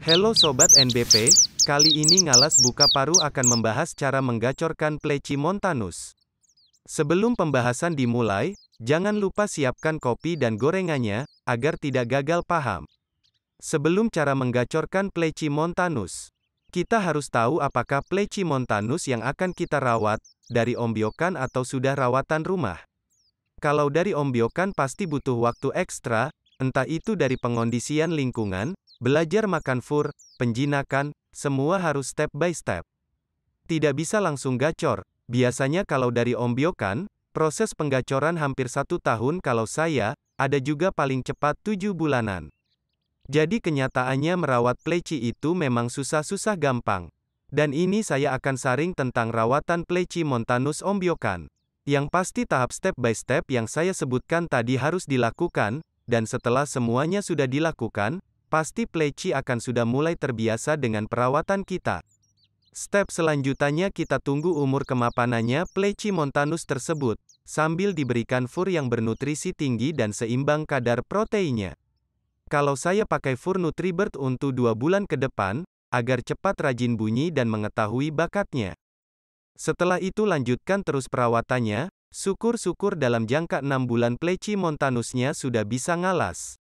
Halo Sobat NBP, kali ini Ngalas Buka Paru akan membahas cara menggacorkan pleci montanus. Sebelum pembahasan dimulai, jangan lupa siapkan kopi dan gorengannya, agar tidak gagal paham. Sebelum cara menggacorkan pleci montanus, kita harus tahu apakah pleci montanus yang akan kita rawat, dari ombiokan atau sudah rawatan rumah. Kalau dari ombiokan pasti butuh waktu ekstra, entah itu dari pengondisian lingkungan, Belajar makan fur, penjinakan, semua harus step by step. Tidak bisa langsung gacor, biasanya kalau dari Ombiokan, proses penggacoran hampir satu tahun kalau saya, ada juga paling cepat tujuh bulanan. Jadi kenyataannya merawat pleci itu memang susah-susah gampang. Dan ini saya akan saring tentang rawatan pleci Montanus Ombiokan. Yang pasti tahap step by step yang saya sebutkan tadi harus dilakukan, dan setelah semuanya sudah dilakukan, pasti pleci akan sudah mulai terbiasa dengan perawatan kita. Step selanjutnya kita tunggu umur kemapanannya pleci montanus tersebut, sambil diberikan fur yang bernutrisi tinggi dan seimbang kadar proteinnya. Kalau saya pakai fur Nutribert untuk dua bulan ke depan, agar cepat rajin bunyi dan mengetahui bakatnya. Setelah itu lanjutkan terus perawatannya, syukur-syukur dalam jangka 6 bulan pleci montanusnya sudah bisa ngalas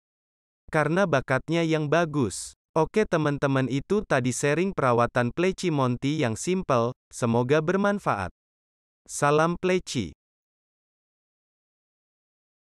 karena bakatnya yang bagus. Oke teman-teman itu tadi sharing perawatan pleci Monty yang simple, semoga bermanfaat. Salam pleci.